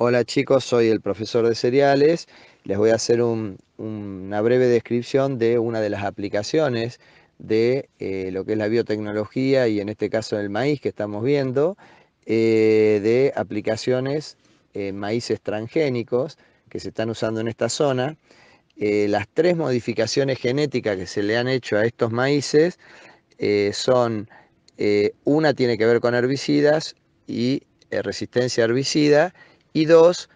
Hola chicos, soy el profesor de cereales. Les voy a hacer una breve descripción de una de las aplicaciones de eh, lo que es la biotecnología y en este caso el maíz que estamos viendo, eh, de aplicaciones en eh, maíces transgénicos que se están usando en esta zona. las tres modificaciones genéticas que se le han hecho a estos maíces son, una tiene que ver con herbicidas y resistencia a herbicida, y dos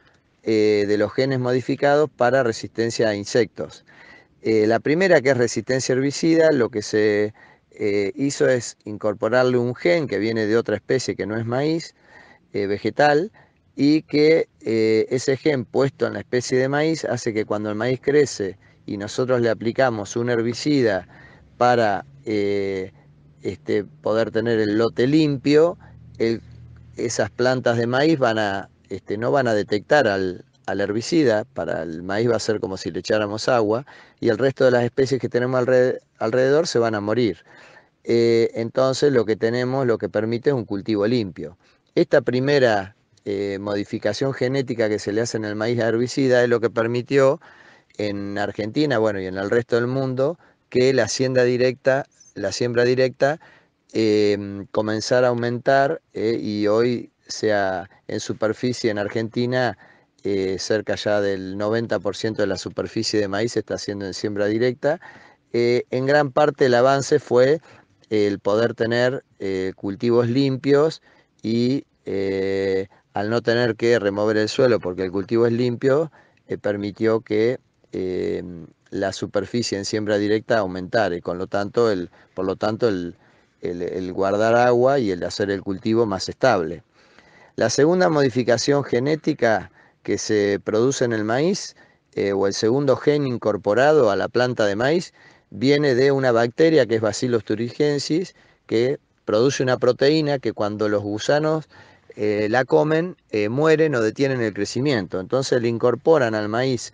eh, de los genes modificados para resistencia a insectos. Eh, la primera, que es resistencia herbicida, lo que se eh, hizo es incorporarle un gen que viene de otra especie que no es maíz vegetal y que ese gen puesto en la especie de maíz hace que cuando el maíz crece y nosotros le aplicamos un herbicida para este, poder tener el lote limpio, esas plantas de maíz van a este, no van a detectar al, herbicida, para el maíz va a ser como si le echáramos agua, y el resto de las especies que tenemos alrededor, se van a morir. Eh, entonces lo que tenemos, lo que permite es un cultivo limpio. Esta primera eh, modificación genética que se le hace en el maíz a herbicida es lo que permitió en Argentina, bueno, y en el resto del mundo, que la hacienda directa, la siembra directa, eh, comenzara a aumentar y hoy sea en superficie en Argentina, eh, cerca ya del 90% de la superficie de maíz está haciendo en siembra directa. Eh, en gran parte el avance fue el poder tener eh, cultivos limpios y al no tener que remover el suelo porque el cultivo es limpio, permitió que la superficie en siembra directa aumentara y con lo tanto el, por lo tanto el, el, el guardar agua y el hacer el cultivo más estable. La segunda modificación genética que se produce en el maíz eh, o el segundo gen incorporado a la planta de maíz viene de una bacteria que es Bacillus thuringiensis que produce una proteína que cuando los gusanos eh, la comen eh, mueren o detienen el crecimiento. Entonces le incorporan al maíz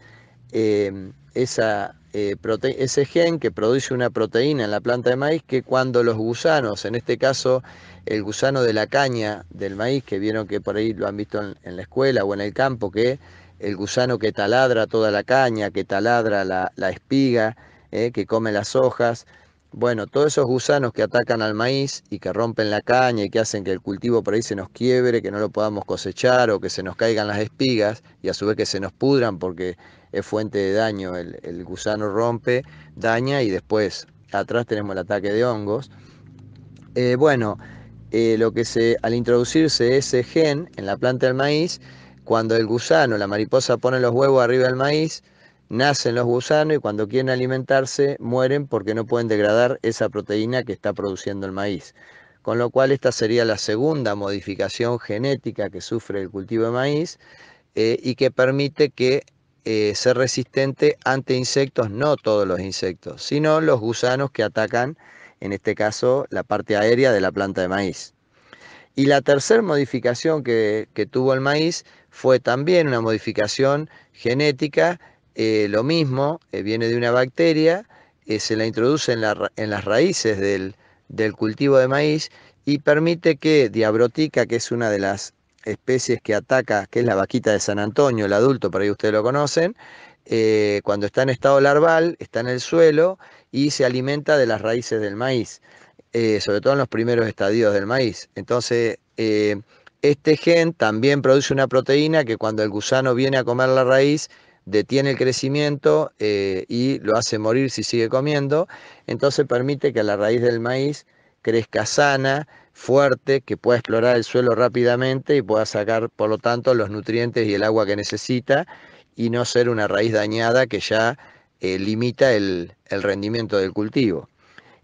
esa, eh, ese gen que produce una proteína en la planta de maíz que cuando los gusanos, en este caso el gusano de la caña del maíz, que vieron que por ahí lo han visto en, la escuela o en el campo, que el gusano que taladra toda la caña, que taladra la, espiga, eh, que come las hojas, bueno, todos esos gusanos que atacan al maíz y que rompen la caña y que hacen que el cultivo por ahí se nos quiebre, que no lo podamos cosechar o que se nos caigan las espigas y a su vez que se nos pudran porque es fuente de daño. El, gusano rompe, daña y después atrás tenemos el ataque de hongos. Eh, bueno, eh, lo que se, al introducirse ese gen en la planta del maíz, cuando el gusano, la mariposa pone los huevos arriba del maíz, Nacen los gusanos y cuando quieren alimentarse mueren porque no pueden degradar esa proteína que está produciendo el maíz. Con lo cual esta sería la segunda modificación genética que sufre el cultivo de maíz eh, y que permite que sea eh, ser resistente ante insectos, no todos los insectos, sino los gusanos que atacan, en este caso, la parte aérea de la planta de maíz. Y la tercera modificación que, que tuvo el maíz fue también una modificación genética eh, lo mismo, eh, viene de una bacteria, eh, se la introduce en, las raíces del, cultivo de maíz y permite que diabrotica, que es una de las especies que ataca, que es la vaquita de San Antonio, el adulto, por ahí ustedes lo conocen, cuando está en estado larval, está en el suelo y se alimenta de las raíces del maíz, sobre todo en los primeros estadios del maíz. Entonces, este gen también produce una proteína que cuando el gusano viene a comer la raíz, detiene el crecimiento eh, y lo hace morir si sigue comiendo, entonces permite que la raíz del maíz crezca sana, fuerte, que pueda explorar el suelo rápidamente y pueda sacar, por lo tanto, los nutrientes y el agua que necesita y no ser una raíz dañada que ya eh, limita el, rendimiento del cultivo.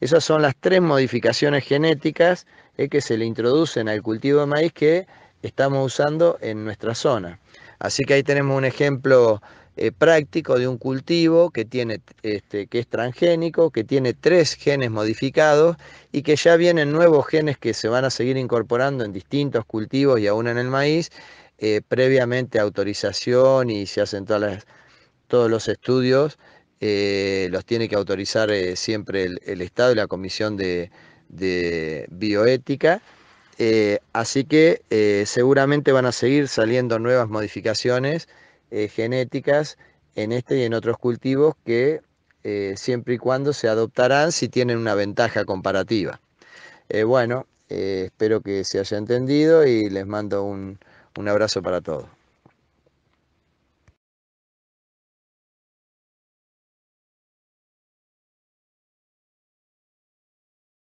Esas son las tres modificaciones genéticas eh, que se le introducen al cultivo de maíz que estamos usando en nuestra zona. Así que ahí tenemos un ejemplo eh, práctico de un cultivo que, tiene, este, que es transgénico, que tiene tres genes modificados y que ya vienen nuevos genes que se van a seguir incorporando en distintos cultivos y aún en el maíz, eh, previamente autorización y se hacen todos los estudios, eh, los tiene que autorizar siempre el, Estado y la Comisión de Bioética. así que seguramente van a seguir saliendo nuevas modificaciones eh, genéticas en este y en otros cultivos que eh, siempre y cuando se adoptarán si tienen una ventaja comparativa. Eh, bueno, espero que se haya entendido y les mando un, un abrazo para todos.